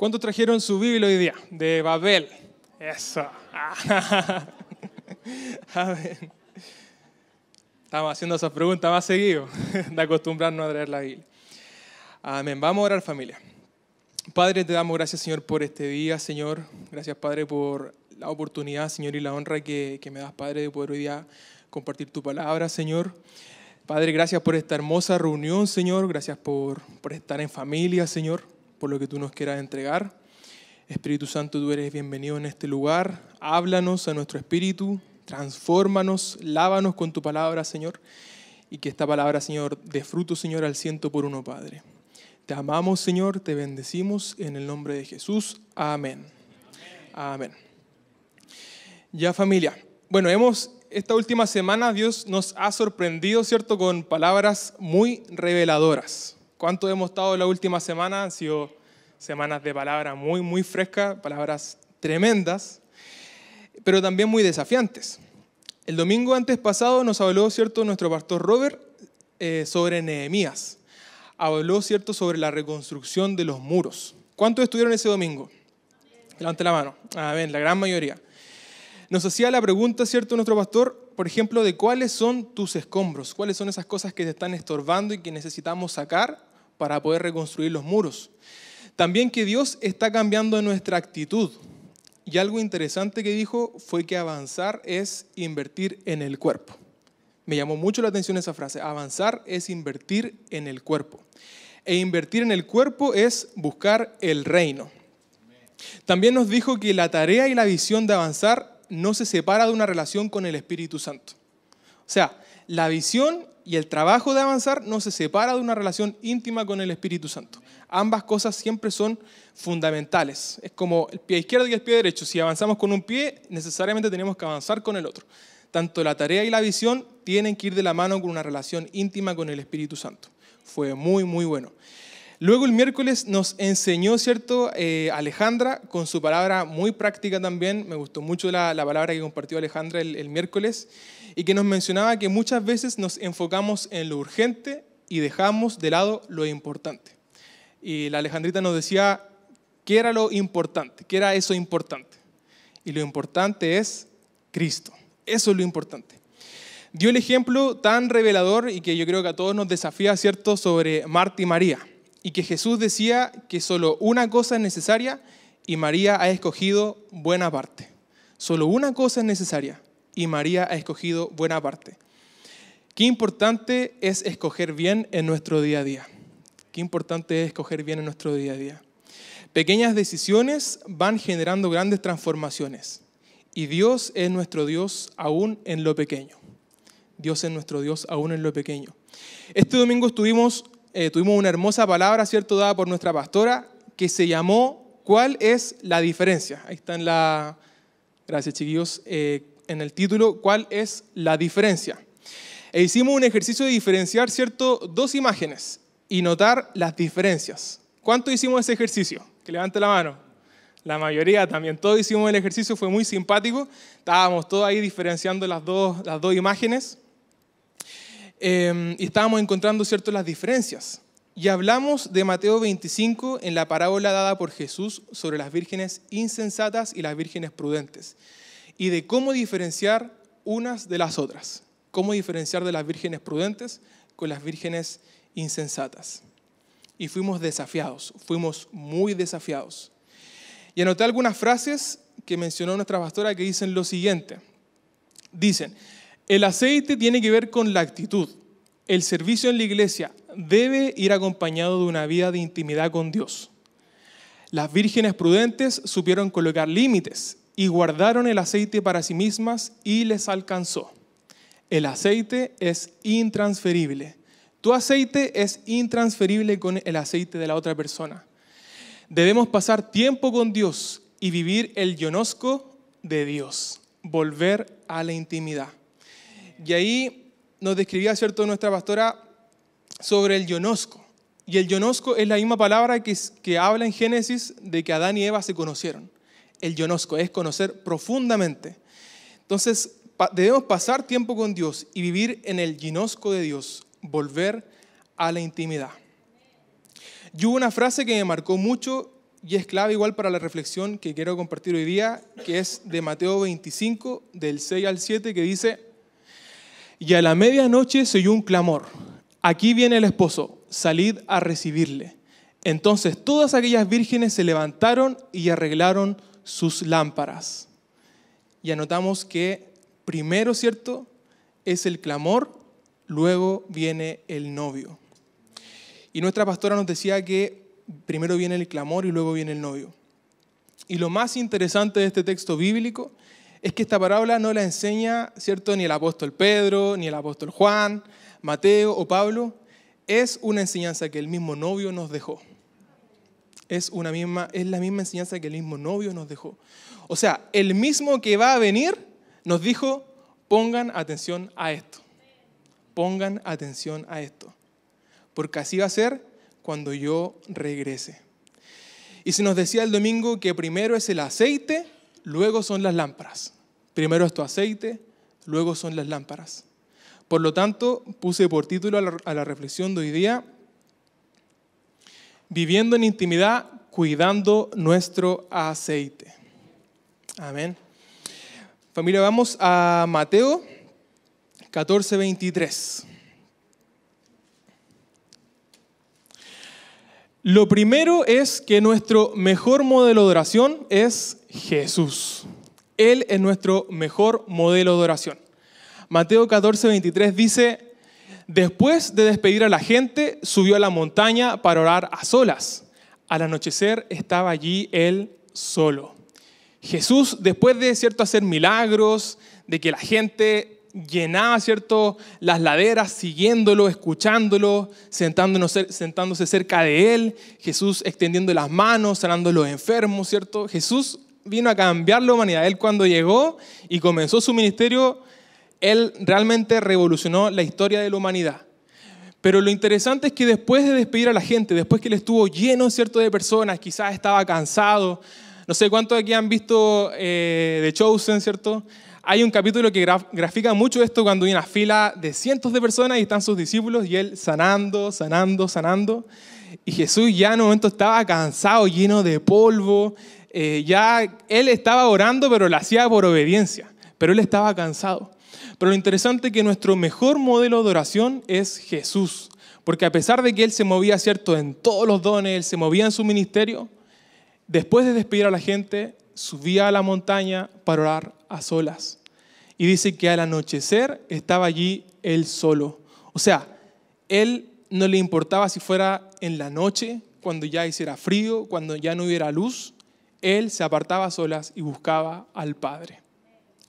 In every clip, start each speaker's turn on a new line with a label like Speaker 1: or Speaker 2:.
Speaker 1: ¿Cuántos trajeron su Biblia hoy día? De Babel. Eso. A Estamos haciendo esas preguntas más seguido, de acostumbrarnos a traer la Biblia. Amén. Vamos a orar familia. Padre, te damos gracias Señor por este día, Señor. Gracias Padre por la oportunidad, Señor, y la honra que, me das, Padre, de poder hoy día compartir tu palabra, Señor. Padre, gracias por esta hermosa reunión, Señor. Gracias por, por estar en familia, Señor por lo que tú nos quieras entregar. Espíritu Santo, tú eres bienvenido en este lugar. Háblanos a nuestro espíritu, transfórmanos, lávanos con tu palabra, Señor, y que esta palabra, Señor, dé fruto, Señor, al ciento por uno, Padre. Te amamos, Señor, te bendecimos en el nombre de Jesús. Amén. Amén. Ya familia. Bueno, hemos esta última semana Dios nos ha sorprendido, ¿cierto?, con palabras muy reveladoras cuánto hemos estado la última semana, han sido semanas de palabras muy, muy frescas, palabras tremendas, pero también muy desafiantes. El domingo antes pasado nos habló, ¿cierto?, nuestro pastor Robert eh, sobre Nehemías. Habló, ¿cierto?, sobre la reconstrucción de los muros. ¿Cuántos estuvieron ese domingo? Levante la mano. ver, la gran mayoría. Nos hacía la pregunta, ¿cierto?, nuestro pastor, por ejemplo, de cuáles son tus escombros, cuáles son esas cosas que te están estorbando y que necesitamos sacar para poder reconstruir los muros. También que Dios está cambiando nuestra actitud. Y algo interesante que dijo fue que avanzar es invertir en el cuerpo. Me llamó mucho la atención esa frase. Avanzar es invertir en el cuerpo. E invertir en el cuerpo es buscar el reino. También nos dijo que la tarea y la visión de avanzar no se separa de una relación con el Espíritu Santo. O sea, la visión y el trabajo de avanzar no se separa de una relación íntima con el Espíritu Santo. Ambas cosas siempre son fundamentales. Es como el pie izquierdo y el pie derecho. Si avanzamos con un pie, necesariamente tenemos que avanzar con el otro. Tanto la tarea y la visión tienen que ir de la mano con una relación íntima con el Espíritu Santo. Fue muy, muy bueno. Luego el miércoles nos enseñó, ¿cierto? Eh, Alejandra, con su palabra muy práctica también, me gustó mucho la, palabra que compartió Alejandra el, miércoles, y que nos mencionaba que muchas veces nos enfocamos en lo urgente y dejamos de lado lo importante. Y la Alejandrita nos decía, ¿qué era lo importante? ¿Qué era eso importante? Y lo importante es Cristo. Eso es lo importante dio el ejemplo tan revelador y que yo creo que a todos nos desafía, ¿cierto?, sobre Marta y María y que Jesús decía que solo una cosa es necesaria y María ha escogido buena parte. Solo una cosa es necesaria y María ha escogido buena parte. Qué importante es escoger bien en nuestro día a día. Qué importante es escoger bien en nuestro día a día. Pequeñas decisiones van generando grandes transformaciones. Y Dios es nuestro Dios aún en lo pequeño. Dios es nuestro Dios aún en lo pequeño. Este domingo estuvimos eh, tuvimos una hermosa palabra, ¿cierto?, dada por nuestra pastora, que se llamó ¿Cuál es la diferencia? Ahí está en la... Gracias, chiquillos. Eh, en el título, ¿Cuál es la diferencia? E hicimos un ejercicio de diferenciar, ¿cierto?, dos imágenes y notar las diferencias. ¿Cuánto hicimos ese ejercicio? Que levante la mano. La mayoría también. Todos hicimos el ejercicio, fue muy simpático. Estábamos todos ahí diferenciando las dos, las dos imágenes. Em, y estábamos encontrando ciertas las diferencias. Y hablamos de Mateo 25 en la parábola dada por Jesús sobre las vírgenes insensatas y las vírgenes prudentes, y de cómo diferenciar unas de las otras, cómo diferenciar de las vírgenes prudentes con las vírgenes insensatas. Y fuimos desafiados, fuimos muy desafiados. Y anoté algunas frases que mencionó nuestra pastora que dicen lo siguiente. Dicen, el aceite tiene que ver con la actitud. El servicio en la iglesia debe ir acompañado de una vida de intimidad con Dios. Las vírgenes prudentes supieron colocar límites y guardaron el aceite para sí mismas y les alcanzó. El aceite es intransferible. Tu aceite es intransferible con el aceite de la otra persona. Debemos pasar tiempo con Dios y vivir el yonosco de Dios, volver a la intimidad y ahí nos describía, ¿cierto?, nuestra pastora sobre el yonosco. Y el yonosco es la misma palabra que, que habla en Génesis de que Adán y Eva se conocieron. El yonosco es conocer profundamente. Entonces, debemos pasar tiempo con Dios y vivir en el yonosco de Dios, volver a la intimidad. Y hubo una frase que me marcó mucho y es clave igual para la reflexión que quiero compartir hoy día, que es de Mateo 25, del 6 al 7, que dice, y a la medianoche se oyó un clamor. Aquí viene el esposo, salid a recibirle. Entonces todas aquellas vírgenes se levantaron y arreglaron sus lámparas. Y anotamos que primero, ¿cierto? Es el clamor, luego viene el novio. Y nuestra pastora nos decía que primero viene el clamor y luego viene el novio. Y lo más interesante de este texto bíblico es que esta parábola no la enseña, ¿cierto?, ni el apóstol Pedro, ni el apóstol Juan, Mateo o Pablo. Es una enseñanza que el mismo novio nos dejó. Es, una misma, es la misma enseñanza que el mismo novio nos dejó. O sea, el mismo que va a venir nos dijo, pongan atención a esto. Pongan atención a esto. Porque así va a ser cuando yo regrese. Y se nos decía el domingo que primero es el aceite luego son las lámparas. Primero es tu aceite, luego son las lámparas. Por lo tanto, puse por título a la, reflexión de hoy día, viviendo en intimidad, cuidando nuestro aceite. Amén. Familia, vamos a Mateo 14.23. Lo primero es que nuestro mejor modelo de oración es Jesús. Él es nuestro mejor modelo de oración. Mateo 14, 23 dice, después de despedir a la gente, subió a la montaña para orar a solas. Al anochecer estaba allí él solo. Jesús, después de cierto hacer milagros, de que la gente llenaba cierto las laderas siguiéndolo, escuchándolo, sentándose cerca de él, Jesús extendiendo las manos, sanando a los enfermos, cierto. Jesús vino a cambiar la humanidad. Él cuando llegó y comenzó su ministerio, él realmente revolucionó la historia de la humanidad. Pero lo interesante es que después de despedir a la gente, después que él estuvo lleno, ¿cierto?, de personas, quizás estaba cansado. No sé cuántos aquí han visto eh, The Chosen, ¿cierto? Hay un capítulo que grafica mucho esto cuando hay una fila de cientos de personas y están sus discípulos y él sanando, sanando, sanando. Y Jesús ya en un momento estaba cansado, lleno de polvo, eh, ya él estaba orando, pero lo hacía por obediencia, pero él estaba cansado. Pero lo interesante es que nuestro mejor modelo de oración es Jesús, porque a pesar de que él se movía, ¿cierto?, en todos los dones, él se movía en su ministerio, después de despedir a la gente, subía a la montaña para orar a solas. Y dice que al anochecer estaba allí él solo. O sea, él no le importaba si fuera en la noche, cuando ya hiciera frío, cuando ya no hubiera luz, él se apartaba a solas y buscaba al Padre.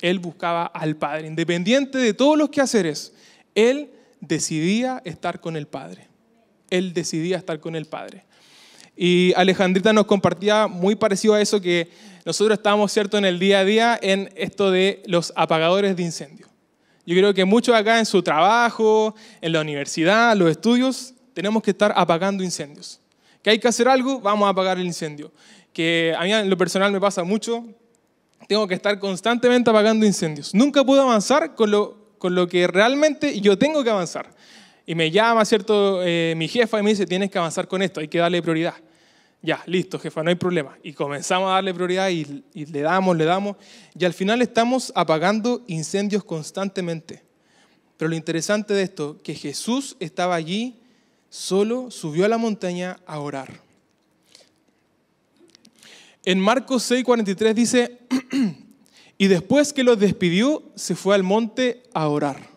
Speaker 1: Él buscaba al Padre. Independiente de todos los quehaceres, Él decidía estar con el Padre. Él decidía estar con el Padre. Y Alejandrita nos compartía muy parecido a eso que nosotros estamos, ¿cierto?, en el día a día en esto de los apagadores de incendio. Yo creo que muchos acá en su trabajo, en la universidad, los estudios, tenemos que estar apagando incendios. ¿Que hay que hacer algo? Vamos a apagar el incendio que a mí en lo personal me pasa mucho, tengo que estar constantemente apagando incendios. Nunca puedo avanzar con lo, con lo que realmente yo tengo que avanzar. Y me llama, ¿cierto? Eh, mi jefa y me dice, tienes que avanzar con esto, hay que darle prioridad. Ya, listo, jefa, no hay problema. Y comenzamos a darle prioridad y le damos, le damos. Y al final estamos apagando incendios constantemente. Pero lo interesante de esto, que Jesús estaba allí, solo subió a la montaña a orar. En Marcos 6.43 dice, y después que los despidió, se fue al monte a orar.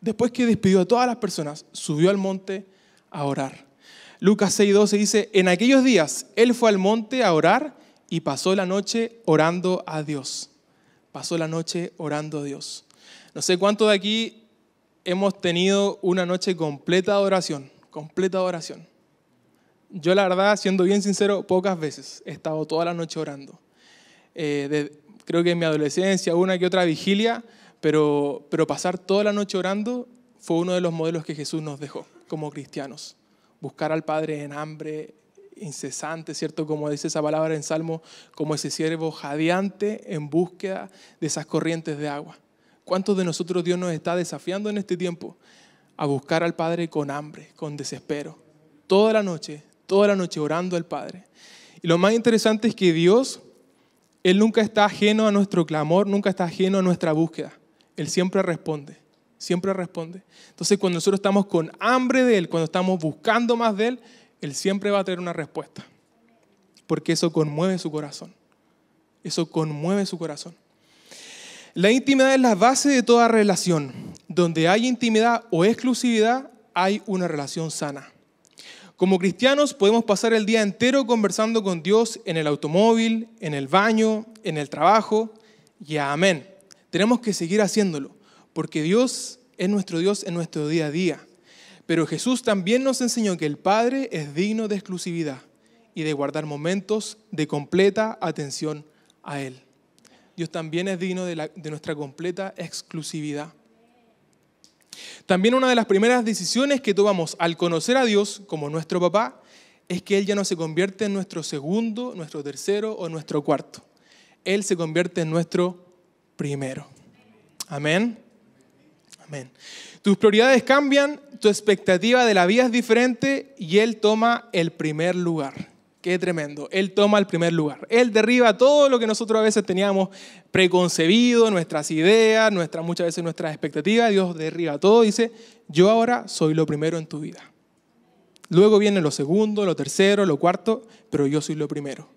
Speaker 1: Después que despidió a todas las personas, subió al monte a orar. Lucas 6.12 dice, en aquellos días él fue al monte a orar y pasó la noche orando a Dios. Pasó la noche orando a Dios. No sé cuántos de aquí hemos tenido una noche completa de oración, completa de oración yo la verdad, siendo bien sincero, pocas veces he estado toda la noche orando. Eh, creo que en mi adolescencia, una que otra vigilia, pero, pero pasar toda la noche orando fue uno de los modelos que Jesús nos dejó como cristianos. Buscar al Padre en hambre incesante, ¿cierto? Como dice esa palabra en Salmo, como ese siervo jadeante en búsqueda de esas corrientes de agua. ¿Cuántos de nosotros Dios nos está desafiando en este tiempo a buscar al Padre con hambre, con desespero? Toda la noche, toda la noche orando al Padre. Y lo más interesante es que Dios, Él nunca está ajeno a nuestro clamor, nunca está ajeno a nuestra búsqueda. Él siempre responde, siempre responde. Entonces cuando nosotros estamos con hambre de Él, cuando estamos buscando más de Él, Él siempre va a tener una respuesta. Porque eso conmueve su corazón. Eso conmueve su corazón. La intimidad es la base de toda relación. Donde hay intimidad o exclusividad, hay una relación sana. Como cristianos podemos pasar el día entero conversando con Dios en el automóvil, en el baño, en el trabajo y amén. Tenemos que seguir haciéndolo porque Dios es nuestro Dios en nuestro día a día. Pero Jesús también nos enseñó que el Padre es digno de exclusividad y de guardar momentos de completa atención a Él. Dios también es digno de, de nuestra completa exclusividad. También una de las primeras decisiones que tomamos al conocer a Dios como nuestro papá es que Él ya no se convierte en nuestro segundo, nuestro tercero o nuestro cuarto. Él se convierte en nuestro primero. Amén. Amén. Tus prioridades cambian, tu expectativa de la vida es diferente y Él toma el primer lugar. Qué tremendo. Él toma el primer lugar. Él derriba todo lo que nosotros a veces teníamos preconcebido, nuestras ideas, nuestras, muchas veces nuestras expectativas. Dios derriba todo. Dice, yo ahora soy lo primero en tu vida. Luego viene lo segundo, lo tercero, lo cuarto, pero yo soy lo primero.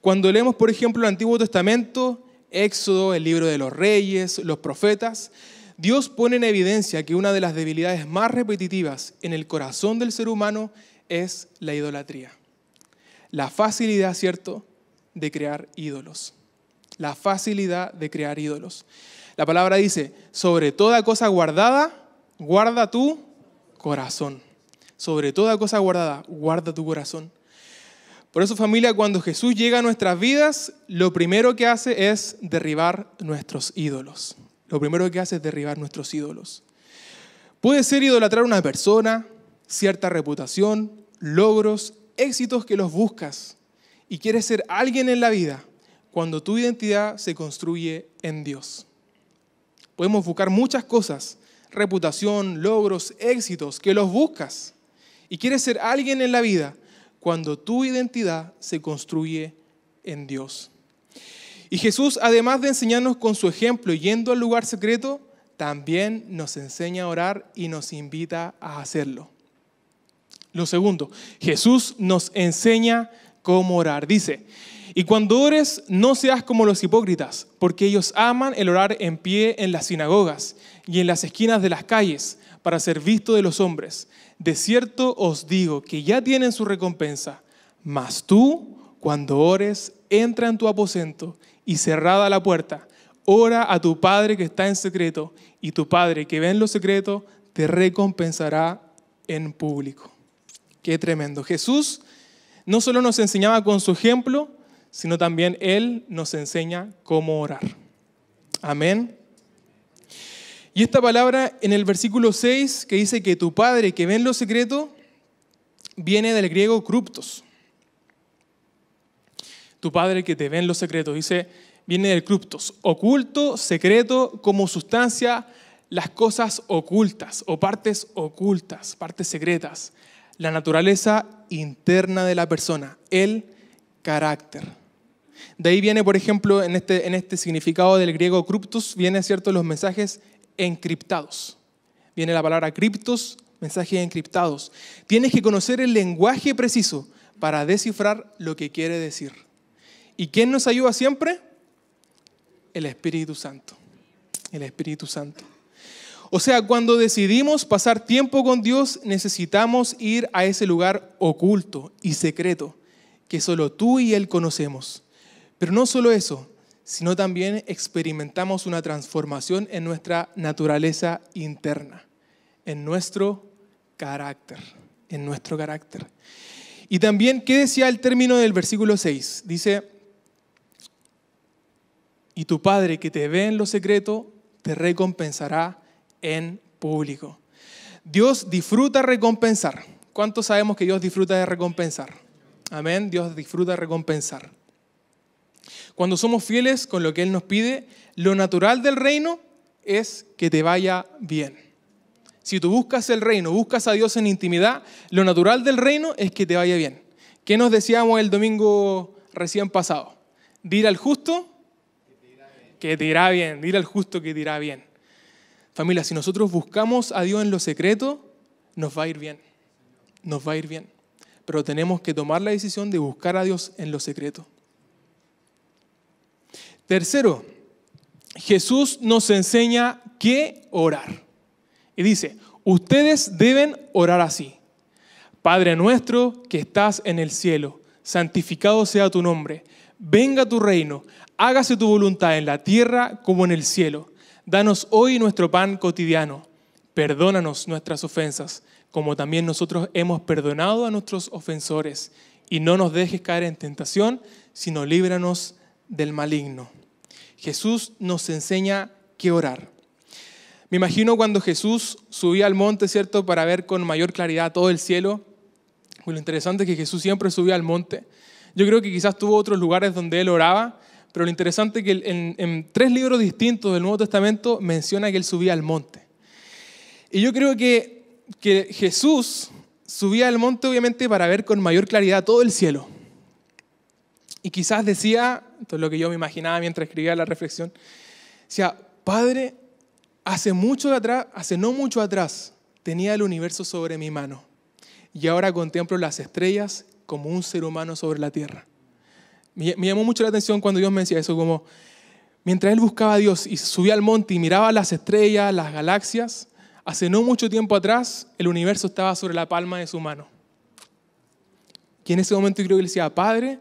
Speaker 1: Cuando leemos, por ejemplo, el Antiguo Testamento, Éxodo, el libro de los reyes, los profetas, Dios pone en evidencia que una de las debilidades más repetitivas en el corazón del ser humano es la idolatría. La facilidad, ¿cierto?, de crear ídolos. La facilidad de crear ídolos. La palabra dice, sobre toda cosa guardada, guarda tu corazón. Sobre toda cosa guardada, guarda tu corazón. Por eso familia, cuando Jesús llega a nuestras vidas, lo primero que hace es derribar nuestros ídolos. Lo primero que hace es derribar nuestros ídolos. Puede ser idolatrar una persona, cierta reputación, logros, éxitos que los buscas y quieres ser alguien en la vida cuando tu identidad se construye en Dios. Podemos buscar muchas cosas, reputación, logros, éxitos, que los buscas y quieres ser alguien en la vida cuando tu identidad se construye en Dios. Y Jesús, además de enseñarnos con su ejemplo yendo al lugar secreto, también nos enseña a orar y nos invita a hacerlo. Lo segundo, Jesús nos enseña cómo orar. Dice, y cuando ores, no seas como los hipócritas, porque ellos aman el orar en pie en las sinagogas y en las esquinas de las calles para ser visto de los hombres. De cierto os digo que ya tienen su recompensa, mas tú, cuando ores, entra en tu aposento y cerrada la puerta, ora a tu Padre que está en secreto, y tu Padre que ve en lo secreto te recompensará en público. Qué tremendo. Jesús no solo nos enseñaba con su ejemplo, sino también Él nos enseña cómo orar. Amén. Y esta palabra en el versículo 6 que dice que tu Padre que ve en lo secreto viene del griego cruptos. Tu Padre que te ve en lo secreto, dice, viene del cruptos, oculto, secreto, como sustancia, las cosas ocultas o partes ocultas, partes secretas, la naturaleza interna de la persona, el carácter. De ahí viene, por ejemplo, en este, en este significado del griego cryptos, viene, ¿cierto?, los mensajes encriptados. Viene la palabra cryptos, mensajes encriptados. Tienes que conocer el lenguaje preciso para descifrar lo que quiere decir. ¿Y quién nos ayuda siempre? El Espíritu Santo. El Espíritu Santo. O sea, cuando decidimos pasar tiempo con Dios, necesitamos ir a ese lugar oculto y secreto que solo tú y Él conocemos. Pero no solo eso, sino también experimentamos una transformación en nuestra naturaleza interna, en nuestro carácter, en nuestro carácter. Y también, ¿qué decía el término del versículo 6? Dice, y tu Padre que te ve en lo secreto, te recompensará en público. Dios disfruta recompensar. ¿Cuántos sabemos que Dios disfruta de recompensar? Amén, Dios disfruta recompensar. Cuando somos fieles con lo que Él nos pide, lo natural del reino es que te vaya bien. Si tú buscas el reino, buscas a Dios en intimidad, lo natural del reino es que te vaya bien. ¿Qué nos decíamos el domingo recién pasado? Dir al justo que te irá bien, dir al justo que te irá bien. Familia, si nosotros buscamos a Dios en lo secreto, nos va a ir bien. Nos va a ir bien. Pero tenemos que tomar la decisión de buscar a Dios en lo secreto. Tercero, Jesús nos enseña qué orar. Y dice, ustedes deben orar así. Padre nuestro que estás en el cielo, santificado sea tu nombre, venga tu reino, hágase tu voluntad en la tierra como en el cielo. Danos hoy nuestro pan cotidiano. Perdónanos nuestras ofensas, como también nosotros hemos perdonado a nuestros ofensores. Y no nos dejes caer en tentación, sino líbranos del maligno. Jesús nos enseña qué orar. Me imagino cuando Jesús subía al monte, ¿cierto?, para ver con mayor claridad todo el cielo. lo interesante es que Jesús siempre subía al monte. Yo creo que quizás tuvo otros lugares donde él oraba, pero lo interesante es que en, tres libros distintos del Nuevo Testamento menciona que él subía al monte. Y yo creo que, que Jesús subía al monte obviamente para ver con mayor claridad todo el cielo. Y quizás decía, esto es lo que yo me imaginaba mientras escribía la reflexión, sea, Padre, hace mucho atrás, hace no mucho atrás, tenía el universo sobre mi mano y ahora contemplo las estrellas como un ser humano sobre la tierra. Me, llamó mucho la atención cuando Dios me decía eso, como mientras él buscaba a Dios y subía al monte y miraba las estrellas, las galaxias, hace no mucho tiempo atrás el universo estaba sobre la palma de su mano. Y en ese momento yo creo que le decía, Padre,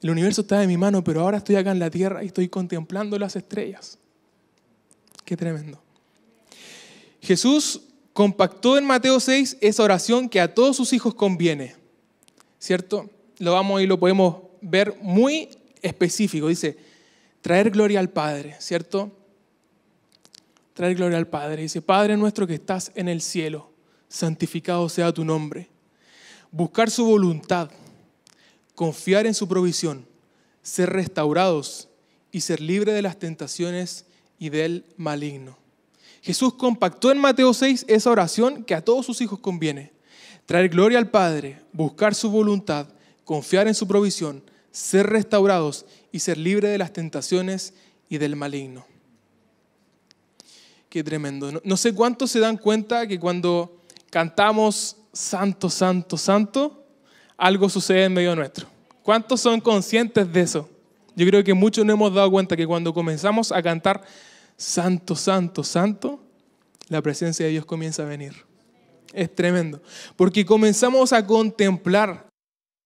Speaker 1: el universo está en mi mano, pero ahora estoy acá en la tierra y estoy contemplando las estrellas. Qué tremendo. Jesús compactó en Mateo 6 esa oración que a todos sus hijos conviene. ¿Cierto? Lo vamos y lo podemos ver muy específico. Dice, traer gloria al Padre, ¿cierto? Traer gloria al Padre. Dice, Padre nuestro que estás en el cielo, santificado sea tu nombre. Buscar su voluntad, confiar en su provisión, ser restaurados y ser libre de las tentaciones y del maligno. Jesús compactó en Mateo 6 esa oración que a todos sus hijos conviene. Traer gloria al Padre, buscar su voluntad, confiar en su provisión, ser restaurados y ser libres de las tentaciones y del maligno. Qué tremendo. No, sé cuántos se dan cuenta que cuando cantamos Santo, Santo, Santo, algo sucede en medio nuestro. ¿Cuántos son conscientes de eso? Yo creo que muchos no hemos dado cuenta que cuando comenzamos a cantar Santo, Santo, Santo, la presencia de Dios comienza a venir. Es tremendo. Porque comenzamos a contemplar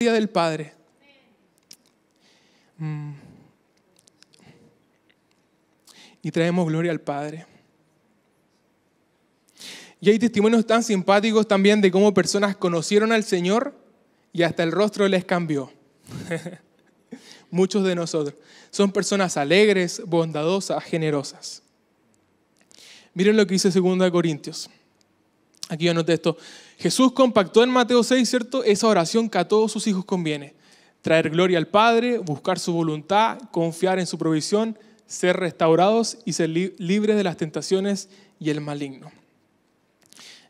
Speaker 1: la gloria del Padre, Mm. Y traemos gloria al Padre. Y hay testimonios tan simpáticos también de cómo personas conocieron al Señor y hasta el rostro les cambió. Muchos de nosotros son personas alegres, bondadosas, generosas. Miren lo que dice 2 Corintios. Aquí yo noté esto. Jesús compactó en Mateo 6, ¿cierto? Esa oración que a todos sus hijos conviene traer gloria al Padre, buscar su voluntad, confiar en su provisión, ser restaurados y ser libres de las tentaciones y el maligno.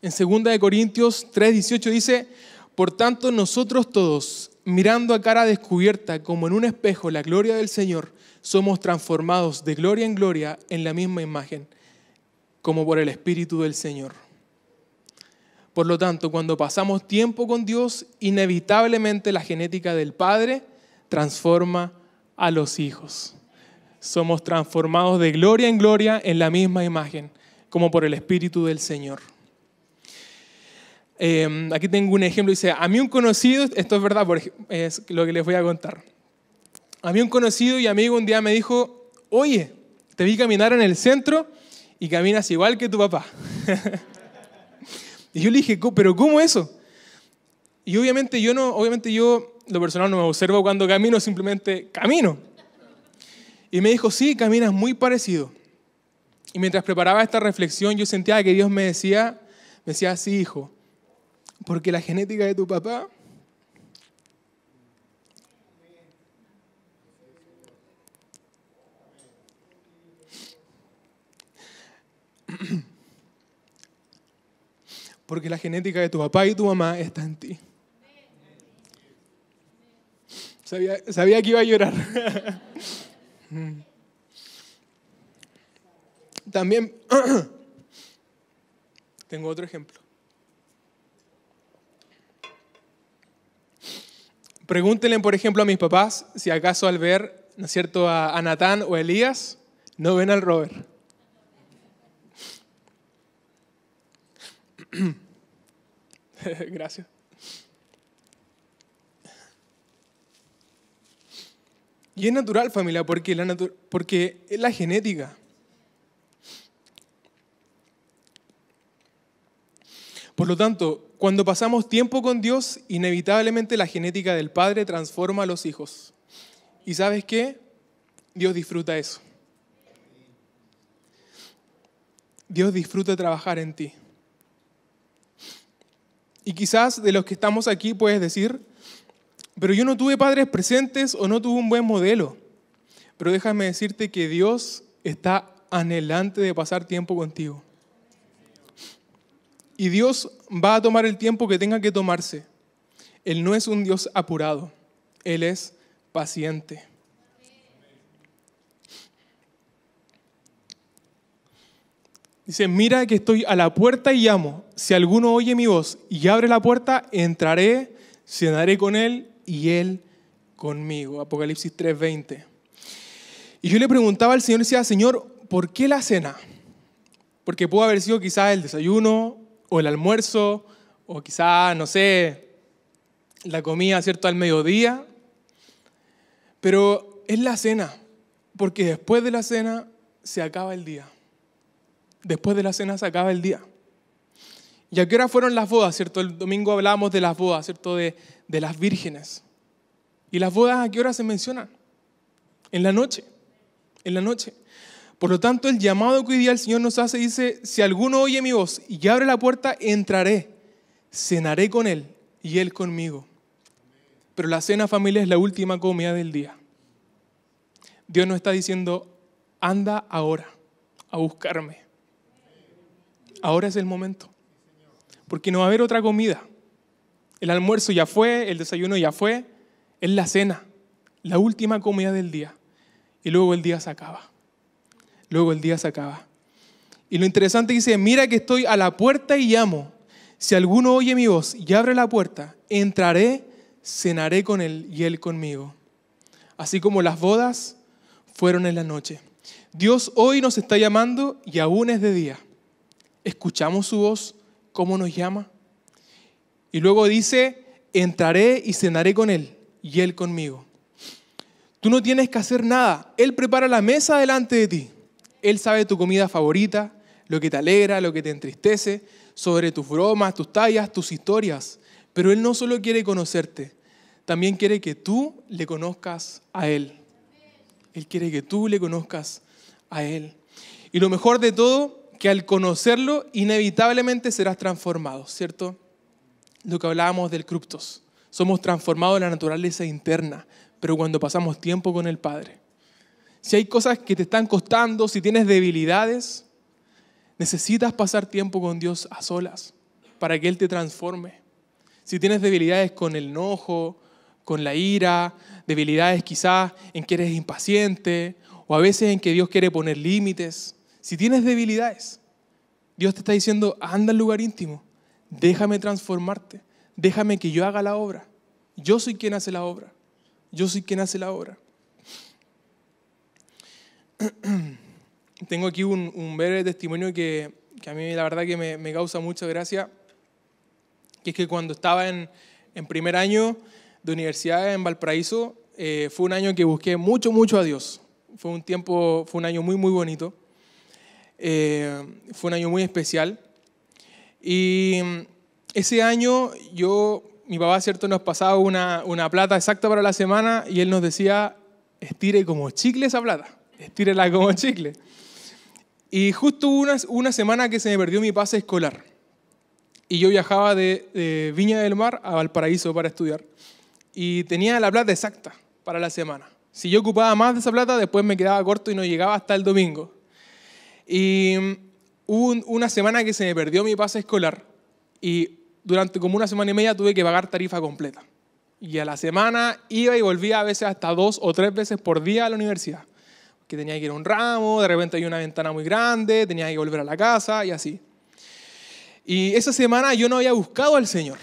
Speaker 1: En 2 Corintios 3:18 dice, por tanto nosotros todos, mirando a cara descubierta como en un espejo la gloria del Señor, somos transformados de gloria en gloria en la misma imagen, como por el Espíritu del Señor. Por lo tanto, cuando pasamos tiempo con Dios, inevitablemente la genética del Padre transforma a los hijos. Somos transformados de gloria en gloria en la misma imagen, como por el Espíritu del Señor. Em, aquí tengo un ejemplo, dice, a mí un conocido, esto es verdad, es lo que les voy a contar. A mí un conocido y amigo un día me dijo, oye, te vi caminar en el centro y caminas igual que tu papá. Y yo le dije, ¿pero cómo eso? Y obviamente yo no, obviamente yo, lo personal no me observo cuando camino, simplemente camino. Y me dijo, sí, caminas muy parecido. Y mientras preparaba esta reflexión, yo sentía que Dios me decía, me decía, sí, hijo, porque la genética de tu papá porque la genética de tu papá y tu mamá está en ti. Sabía, que iba a llorar. También tengo otro ejemplo. Pregúntenle, por ejemplo, a mis papás si acaso al ver, ¿no a, a Natán o a Elías, no ven al Robert. Gracias. Y es natural, familia, porque la, porque es la genética. Por lo tanto, cuando pasamos tiempo con Dios, inevitablemente la genética del Padre transforma a los hijos. ¿Y sabes qué? Dios disfruta eso. Dios disfruta trabajar en ti. Y quizás de los que estamos aquí puedes decir, pero yo no tuve padres presentes o no tuve un buen modelo. Pero déjame decirte que Dios está anhelante de pasar tiempo contigo. Y Dios va a tomar el tiempo que tenga que tomarse. Él no es un Dios apurado, Él es paciente. Dice, mira que estoy a la puerta y llamo. Si alguno oye mi voz y abre la puerta, entraré, cenaré con él y él conmigo. Apocalipsis 3:20. Y yo le preguntaba al Señor, decía, Señor, ¿por qué la cena? Porque pudo haber sido quizás el desayuno o el almuerzo o quizás, no sé, la comida, ¿cierto?, al mediodía. Pero es la cena, porque después de la cena se acaba el día. Después de la cena se acaba el día. ¿Y a qué hora fueron las bodas, cierto? El domingo hablábamos de las bodas, cierto? De, las vírgenes. ¿Y las bodas a qué hora se mencionan? En la noche. En la noche. Por lo tanto, el llamado que hoy día el Señor nos hace dice, si alguno oye mi voz y abre la puerta, entraré, cenaré con él y él conmigo. Pero la cena familia es la última comida del día. Dios nos está diciendo, anda ahora a buscarme. Ahora es el momento. Porque no va a haber otra comida. El almuerzo ya fue, el desayuno ya fue, es la cena, la última comida del día. Y luego el día se acaba. Luego el día se acaba. Y lo interesante dice, mira que estoy a la puerta y llamo. Si alguno oye mi voz y abre la puerta, entraré, cenaré con él y él conmigo. Así como las bodas fueron en la noche. Dios hoy nos está llamando y aún es de día. ¿Escuchamos su voz? ¿Cómo nos llama? Y luego dice, entraré y cenaré con él y él conmigo. Tú no tienes que hacer nada. Él prepara la mesa delante de ti. Él sabe tu comida favorita, lo que te alegra, lo que te entristece, sobre tus bromas, tus tallas, tus historias. Pero Él no solo quiere conocerte, también quiere que tú le conozcas a Él. Él quiere que tú le conozcas a Él. Y lo mejor de todo que al conocerlo inevitablemente serás transformado, ¿cierto? Lo que hablábamos del cruptos. Somos transformados en la naturaleza interna, pero cuando pasamos tiempo con el Padre. Si hay cosas que te están costando, si tienes debilidades, necesitas pasar tiempo con Dios a solas para que Él te transforme. Si tienes debilidades con el enojo, con la ira, debilidades quizás en que eres impaciente o a veces en que Dios quiere poner límites, si tienes debilidades, Dios te está diciendo, anda al lugar íntimo, déjame transformarte, déjame que yo haga la obra. Yo soy quien hace la obra. Yo soy quien hace la obra. Tengo aquí un, breve testimonio que, que, a mí la verdad que me, causa mucha gracia, que es que cuando estaba en, primer año de universidad en Valparaíso, eh, fue un año que busqué mucho, mucho a Dios. Fue un tiempo, fue un año muy, muy bonito. Eh, fue un año muy especial. Y mm, ese año yo, mi papá, ¿cierto?, nos pasaba una, plata exacta para la semana y él nos decía, estire como chicle esa plata, estírela como chicle. Y justo una, una semana que se me perdió mi pase escolar. Y yo viajaba de Viña del Mar a Valparaíso para estudiar. Y tenía la plata exacta para la semana. Si yo ocupaba más de esa plata, después me quedaba corto y no llegaba hasta el domingo. Y hubo mm, una semana que se me perdió mi pase escolar y durante como una semana y media tuve que pagar tarifa completa. Y a la semana iba y volvía a veces hasta dos o tres veces por día a la universidad. Que tenía que ir a un ramo, de repente hay una ventana muy grande, tenía que volver a la casa y así. Y esa semana yo no había buscado al Señor.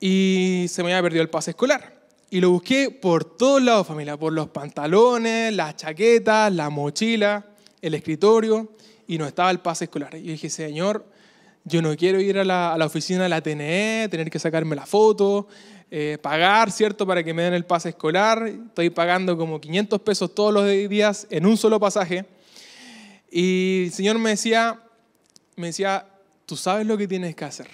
Speaker 1: Y se me había perdido el pase escolar. Y lo busqué por todos lados, familia, por los pantalones, las chaquetas, la mochila el escritorio y no estaba el pase escolar. Y yo dije, Señor, yo no quiero ir a la, oficina de la TNE, tener que sacarme la foto, eh, pagar, ¿cierto?, para que me den el pase escolar. Estoy pagando como 500 pesos todos los días en un solo pasaje. Y el Señor me decía, me decía, tú sabes lo que tienes que hacer.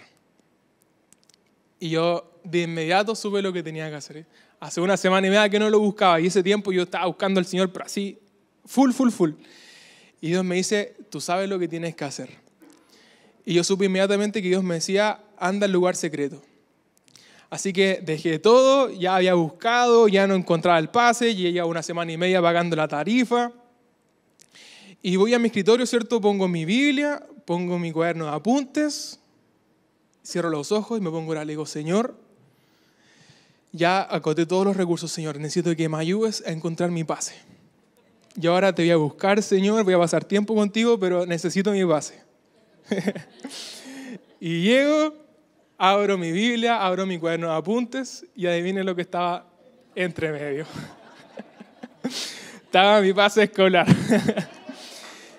Speaker 1: Y yo de inmediato supe lo que tenía que hacer. Hace una semana y media que no lo buscaba y ese tiempo yo estaba buscando al Señor, pero así, full, full, full. Y Dios me dice, tú sabes lo que tienes que hacer. Y yo supe inmediatamente que Dios me decía, anda al lugar secreto. Así que dejé todo, ya había buscado, ya no encontraba el pase, llegué una semana y media pagando la tarifa. Y voy a mi escritorio, ¿cierto? Pongo mi Biblia, pongo mi cuaderno de apuntes, cierro los ojos y me pongo a le digo, Señor, ya acoté todos los recursos, Señor, necesito que me ayudes a encontrar mi pase y ahora te voy a buscar, Señor, voy a pasar tiempo contigo, pero necesito mi base. y llego, abro mi Biblia, abro mi cuaderno de apuntes y adivinen lo que estaba entre medio. estaba mi base escolar.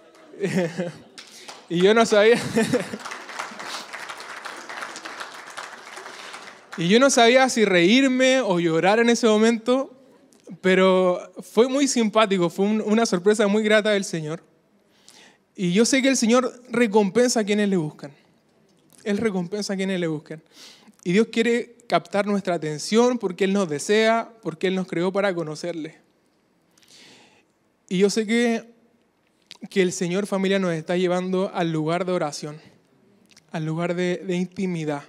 Speaker 1: y yo no sabía... y yo no sabía si reírme o llorar en ese momento, pero fue muy simpático, fue una sorpresa muy grata del Señor. Y yo sé que el Señor recompensa a quienes le buscan. Él recompensa a quienes le buscan. Y Dios quiere captar nuestra atención porque Él nos desea, porque Él nos creó para conocerle. Y yo sé que, que el Señor familia nos está llevando al lugar de oración, al lugar de intimidad.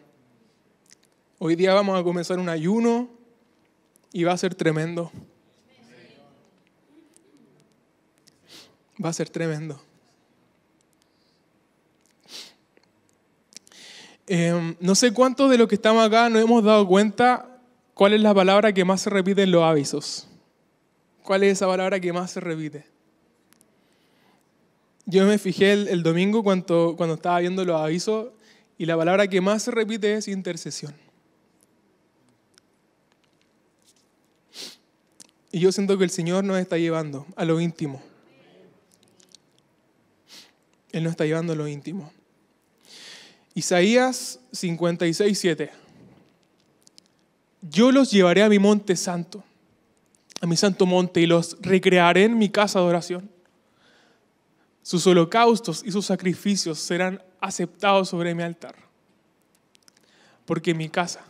Speaker 1: Hoy día vamos a comenzar un ayuno y va a ser tremendo. Va a ser tremendo. Em, no sé cuántos de los que estamos acá nos hemos dado cuenta cuál es la palabra que más se repite en los avisos. ¿Cuál es esa palabra que más se repite? Yo me fijé el, el domingo cuando, cuando estaba viendo los avisos y la palabra que más se repite es intercesión. Y yo siento que el Señor nos está llevando a lo íntimo. Él nos está llevando a lo íntimo. Isaías 56, 7. Yo los llevaré a mi monte santo, a mi santo monte, y los recrearé en mi casa de oración. Sus holocaustos y sus sacrificios serán aceptados sobre mi altar, porque mi casa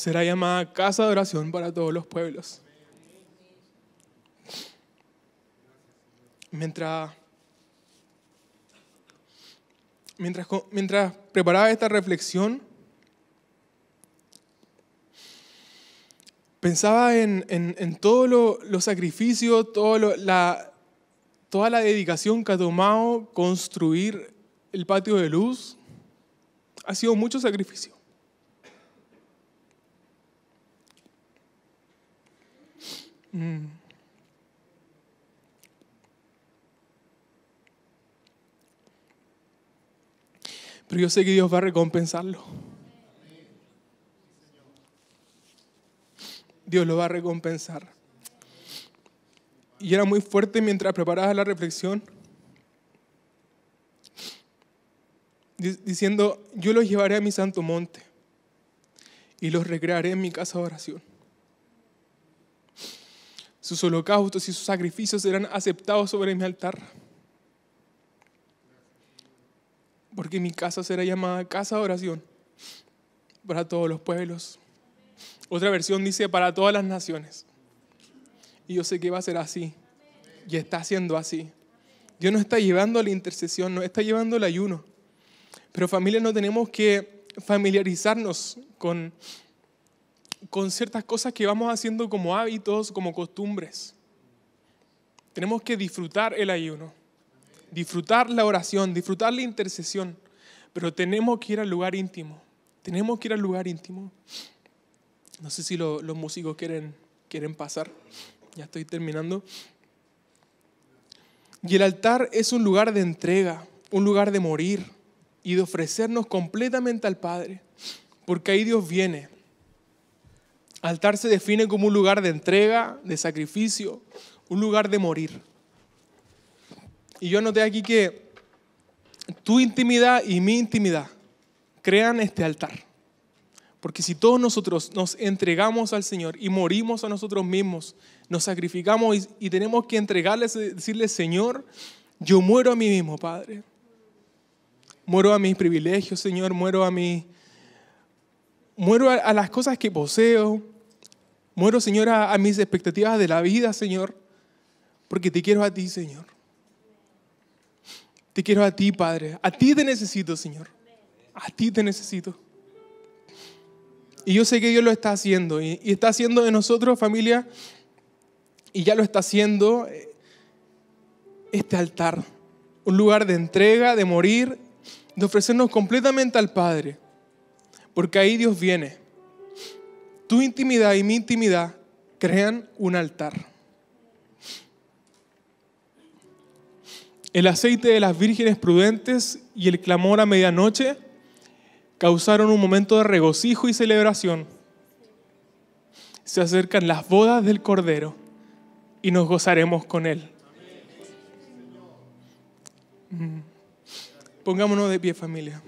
Speaker 1: será llamada casa de oración para todos los pueblos. Mientras, mientras, preparaba esta reflexión, pensaba en, en, todos los sacrificios, todo la, toda la dedicación que ha tomado construir el patio de luz. Ha sido mucho sacrificio. Mm. Pero yo sé que Dios va a recompensarlo. Dios lo va a recompensar. Y era muy fuerte mientras preparaba la reflexión, diciendo, yo los llevaré a mi santo monte y los recrearé en mi casa de oración sus holocaustos y sus sacrificios serán aceptados sobre mi altar. Porque mi casa será llamada casa de oración para todos los pueblos. Otra versión dice para todas las naciones. Y yo sé que va a ser así. Y está siendo así. Dios nos está llevando a la intercesión, nos está llevando el ayuno. Pero familia, no tenemos que familiarizarnos con con ciertas cosas que vamos haciendo como hábitos, como costumbres. Tenemos que disfrutar el ayuno, disfrutar la oración, disfrutar la intercesión, pero tenemos que ir al lugar íntimo. Tenemos que ir al lugar íntimo. No sé si los músicos quieren, quieren pasar. Ya estoy terminando. Y el altar es un lugar de entrega, un lugar de morir y de ofrecernos completamente al Padre, porque ahí Dios viene Altar se define como un lugar de entrega, de sacrificio, un lugar de morir. Y yo noté aquí que tu intimidad y mi intimidad crean este altar. Porque si todos nosotros nos entregamos al Señor y morimos a nosotros mismos, nos sacrificamos y, tenemos que y decirle, Señor, yo muero a mí mismo, Padre. Muero a mis privilegios, Señor, muero a mi... Muero a las cosas que poseo, Muero, Señor, a, mis expectativas de la vida, Señor, porque te quiero a ti, Señor. Te quiero a ti, Padre. A ti te necesito, Señor. A ti te necesito. Y yo sé que Dios lo está haciendo. y, está haciendo de nosotros, familia, y ya lo está haciendo eh, este altar. Un lugar de entrega, de morir, de ofrecernos completamente al Padre. Porque ahí Dios viene tu intimidad y mi intimidad crean un altar. El aceite de las vírgenes prudentes y el clamor a medianoche causaron un momento de regocijo y celebración. Se acercan las bodas del Cordero y nos gozaremos con Él. Mm. Pongámonos de pie familia.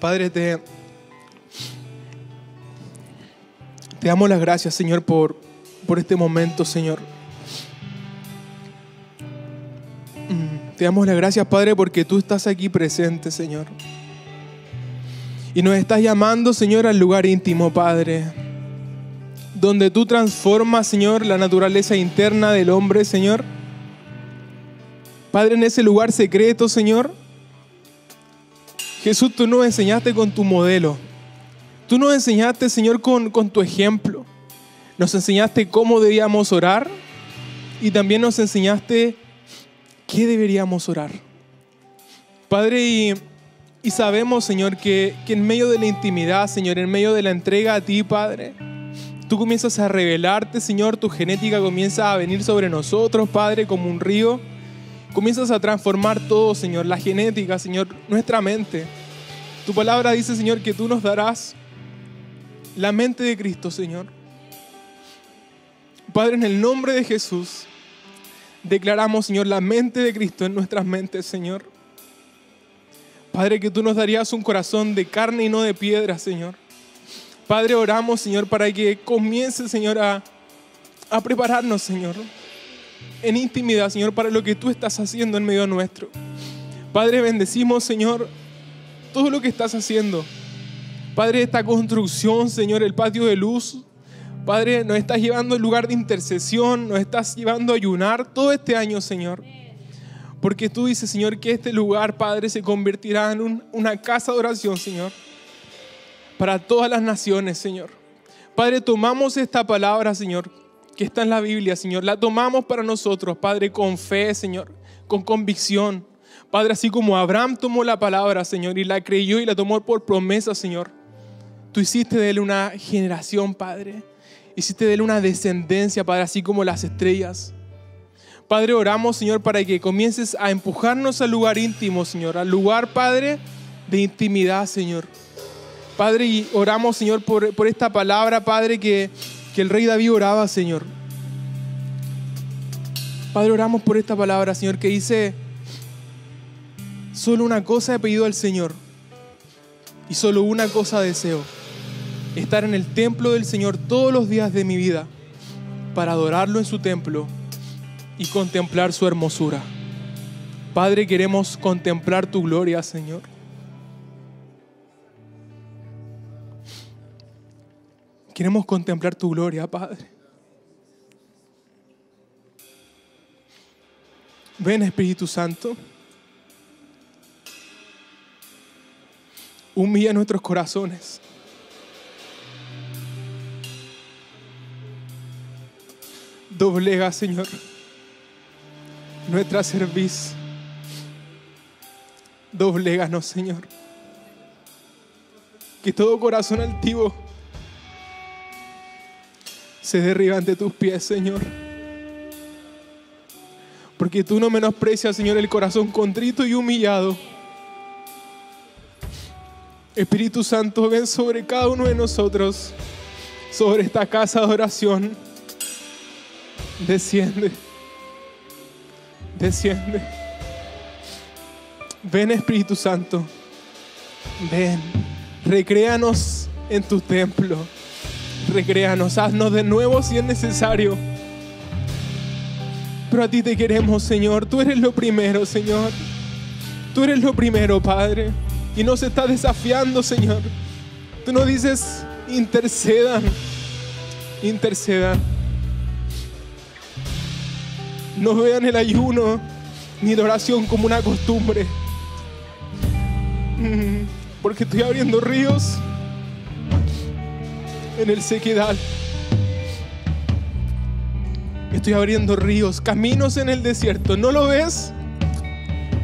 Speaker 1: Padre, te, damos las gracias, Señor, por, por este momento, Señor. Mm, te damos las gracias, Padre, porque tú estás aquí presente, Señor. Y nos estás llamando, Señor, al lugar íntimo, Padre. Donde tú transformas, Señor, la naturaleza interna del hombre, Señor. Padre, en ese lugar secreto, Señor Jesús, tú nos enseñaste con tu modelo. Tú nos enseñaste, Señor, con, tu ejemplo. Nos enseñaste cómo debíamos orar y también nos enseñaste qué deberíamos orar. Padre, y, sabemos, Señor, que en medio de la intimidad, Señor, en medio de la entrega a ti, Padre, tú comienzas a revelarte, Señor, tu genética comienza a venir sobre nosotros, Padre, como un río comienzas a transformar todo, Señor, la genética, Señor, nuestra mente. Tu palabra dice, Señor, que tú nos darás la mente de Cristo, Señor. Padre, en el nombre de Jesús, declaramos, Señor, la mente de Cristo en nuestras mentes, Señor. Padre, que tú nos darías un corazón de carne y no de piedra, Señor. Padre, oramos, Señor, para que comience, Señor, a, a prepararnos, Señor en intimidad, Señor, para lo que tú estás haciendo en medio nuestro. Padre, bendecimos, Señor, todo lo que estás haciendo. Padre, esta construcción, Señor, el patio de luz. Padre, nos estás llevando al lugar de intercesión, nos estás llevando a ayunar todo este año, Señor. Porque tú dices, Señor, que este lugar, Padre, se convertirá en una casa de oración, Señor. Para todas las naciones, Señor. Padre, tomamos esta palabra, Señor que está en la Biblia, Señor, la tomamos para nosotros, Padre, con fe, Señor, con convicción. Padre, así como Abraham tomó la palabra, Señor, y la creyó y la tomó por promesa, Señor. Tú hiciste de él una generación, Padre. Hiciste de él una descendencia, Padre, así como las estrellas. Padre, oramos, Señor, para que comiences a empujarnos al lugar íntimo, Señor, al lugar, Padre, de intimidad, Señor. Padre, y oramos, Señor, por, por esta palabra, Padre, que que el rey David oraba, Señor. Padre, oramos por esta palabra, Señor, que dice, solo una cosa he pedido al Señor y solo una cosa deseo, estar en el templo del Señor todos los días de mi vida para adorarlo en su templo y contemplar su hermosura. Padre, queremos contemplar tu gloria, Señor. Queremos contemplar tu gloria, Padre. Ven Espíritu Santo. Humilla nuestros corazones. Doblega, Señor, nuestra serviz. Dobléganos, Señor. Que todo corazón altivo se derriba ante tus pies, Señor. Porque tú no menosprecias, Señor, el corazón contrito y humillado. Espíritu Santo, ven sobre cada uno de nosotros, sobre esta casa de oración. Desciende, desciende. Ven Espíritu Santo, ven, recréanos en tu templo recréanos, haznos de nuevo si es necesario. Pero a ti te queremos, Señor. Tú eres lo primero, Señor. Tú eres lo primero, Padre. Y nos estás desafiando, Señor. Tú nos dices, intercedan, intercedan. No vean el ayuno ni la oración como una costumbre. Mm, porque estoy abriendo ríos en el sequedal. Estoy abriendo ríos, caminos en el desierto. ¿No lo ves?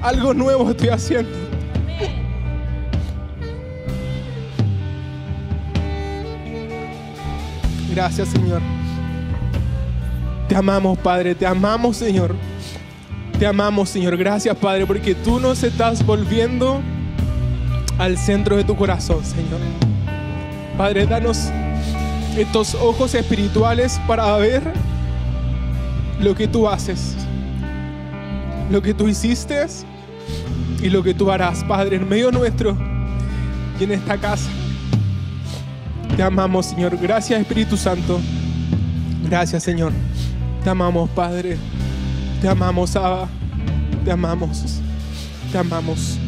Speaker 1: Algo nuevo estoy haciendo. Gracias Señor. Te amamos Padre, te amamos Señor. Te amamos Señor. Gracias Padre porque tú nos estás volviendo al centro de tu corazón Señor. Padre, danos estos ojos espirituales para ver lo que tú haces, lo que tú hiciste y lo que tú harás, Padre, en medio nuestro y en esta casa. Te amamos, Señor. Gracias, Espíritu Santo. Gracias, Señor. Te amamos, Padre. Te amamos, Abba. Te amamos. Te amamos.